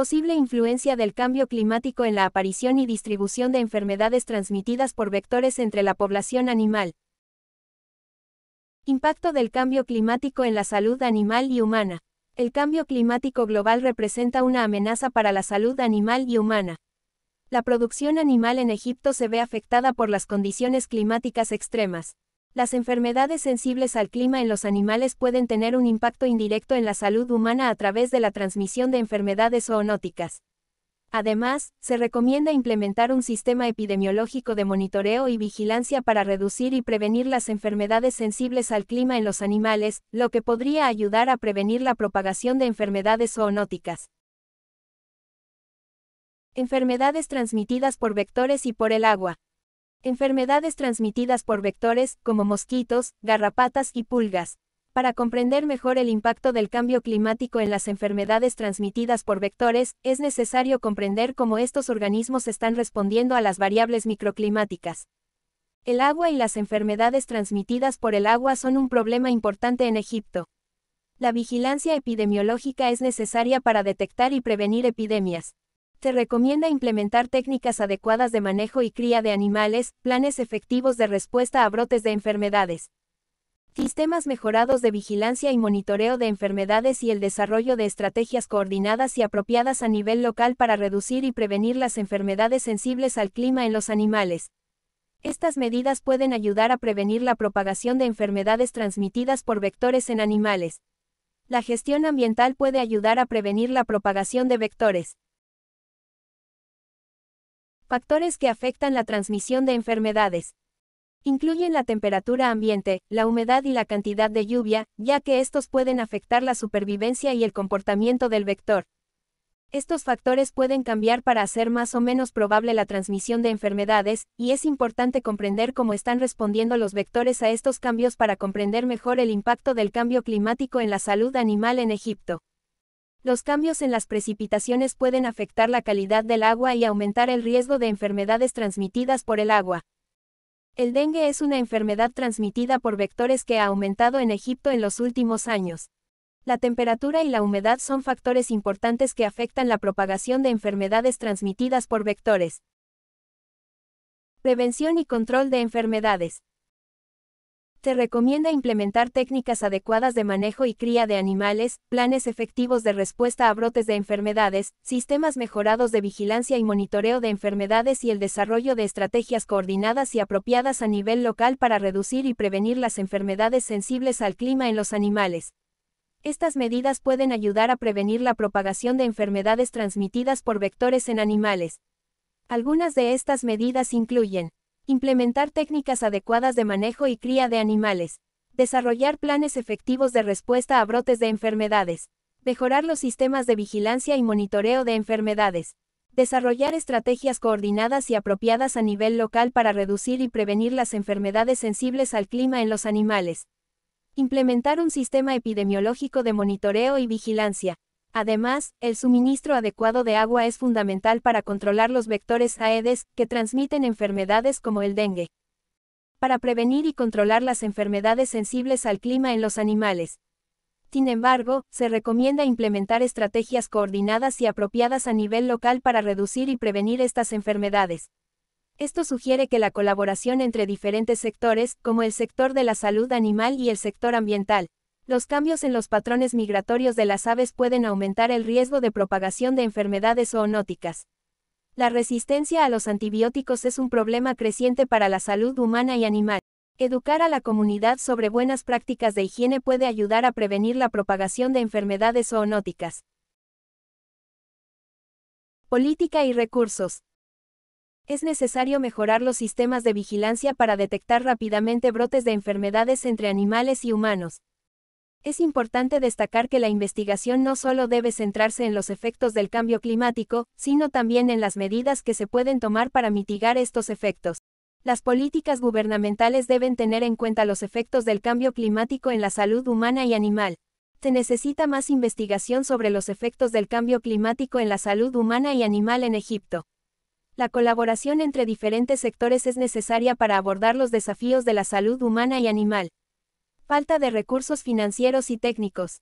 Posible influencia del cambio climático en la aparición y distribución de enfermedades transmitidas por vectores entre la población animal. Impacto del cambio climático en la salud animal y humana. El cambio climático global representa una amenaza para la salud animal y humana. La producción animal en Egipto se ve afectada por las condiciones climáticas extremas. Las enfermedades sensibles al clima en los animales pueden tener un impacto indirecto en la salud humana a través de la transmisión de enfermedades zoonóticas. Además, se recomienda implementar un sistema epidemiológico de monitoreo y vigilancia para reducir y prevenir las enfermedades sensibles al clima en los animales, lo que podría ayudar a prevenir la propagación de enfermedades zoonóticas. Enfermedades transmitidas por vectores y por el agua. Enfermedades transmitidas por vectores, como mosquitos, garrapatas y pulgas. Para comprender mejor el impacto del cambio climático en las enfermedades transmitidas por vectores, es necesario comprender cómo estos organismos están respondiendo a las variables microclimáticas. El agua y las enfermedades transmitidas por el agua son un problema importante en Egipto. La vigilancia epidemiológica es necesaria para detectar y prevenir epidemias. Se recomienda implementar técnicas adecuadas de manejo y cría de animales, planes efectivos de respuesta a brotes de enfermedades, sistemas mejorados de vigilancia y monitoreo de enfermedades y el desarrollo de estrategias coordinadas y apropiadas a nivel local para reducir y prevenir las enfermedades sensibles al clima en los animales. Estas medidas pueden ayudar a prevenir la propagación de enfermedades transmitidas por vectores en animales. La gestión ambiental puede ayudar a prevenir la propagación de vectores. Factores que afectan la transmisión de enfermedades. Incluyen la temperatura ambiente, la humedad y la cantidad de lluvia, ya que estos pueden afectar la supervivencia y el comportamiento del vector. Estos factores pueden cambiar para hacer más o menos probable la transmisión de enfermedades, y es importante comprender cómo están respondiendo los vectores a estos cambios para comprender mejor el impacto del cambio climático en la salud animal en Egipto. Los cambios en las precipitaciones pueden afectar la calidad del agua y aumentar el riesgo de enfermedades transmitidas por el agua. El dengue es una enfermedad transmitida por vectores que ha aumentado en Egipto en los últimos años. La temperatura y la humedad son factores importantes que afectan la propagación de enfermedades transmitidas por vectores. Prevención y control de enfermedades. Se recomienda implementar técnicas adecuadas de manejo y cría de animales, planes efectivos de respuesta a brotes de enfermedades, sistemas mejorados de vigilancia y monitoreo de enfermedades y el desarrollo de estrategias coordinadas y apropiadas a nivel local para reducir y prevenir las enfermedades sensibles al clima en los animales. Estas medidas pueden ayudar a prevenir la propagación de enfermedades transmitidas por vectores en animales. Algunas de estas medidas incluyen implementar técnicas adecuadas de manejo y cría de animales, desarrollar planes efectivos de respuesta a brotes de enfermedades, mejorar los sistemas de vigilancia y monitoreo de enfermedades, desarrollar estrategias coordinadas y apropiadas a nivel local para reducir y prevenir las enfermedades sensibles al clima en los animales, implementar un sistema epidemiológico de monitoreo y vigilancia, Además, el suministro adecuado de agua es fundamental para controlar los vectores Aedes, que transmiten enfermedades como el dengue. Para prevenir y controlar las enfermedades sensibles al clima en los animales. Sin embargo, se recomienda implementar estrategias coordinadas y apropiadas a nivel local para reducir y prevenir estas enfermedades. Esto sugiere que la colaboración entre diferentes sectores, como el sector de la salud animal y el sector ambiental, los cambios en los patrones migratorios de las aves pueden aumentar el riesgo de propagación de enfermedades zoonóticas. La resistencia a los antibióticos es un problema creciente para la salud humana y animal. Educar a la comunidad sobre buenas prácticas de higiene puede ayudar a prevenir la propagación de enfermedades zoonóticas. Política y recursos. Es necesario mejorar los sistemas de vigilancia para detectar rápidamente brotes de enfermedades entre animales y humanos. Es importante destacar que la investigación no solo debe centrarse en los efectos del cambio climático, sino también en las medidas que se pueden tomar para mitigar estos efectos. Las políticas gubernamentales deben tener en cuenta los efectos del cambio climático en la salud humana y animal. Se necesita más investigación sobre los efectos del cambio climático en la salud humana y animal en Egipto. La colaboración entre diferentes sectores es necesaria para abordar los desafíos de la salud humana y animal falta de recursos financieros y técnicos.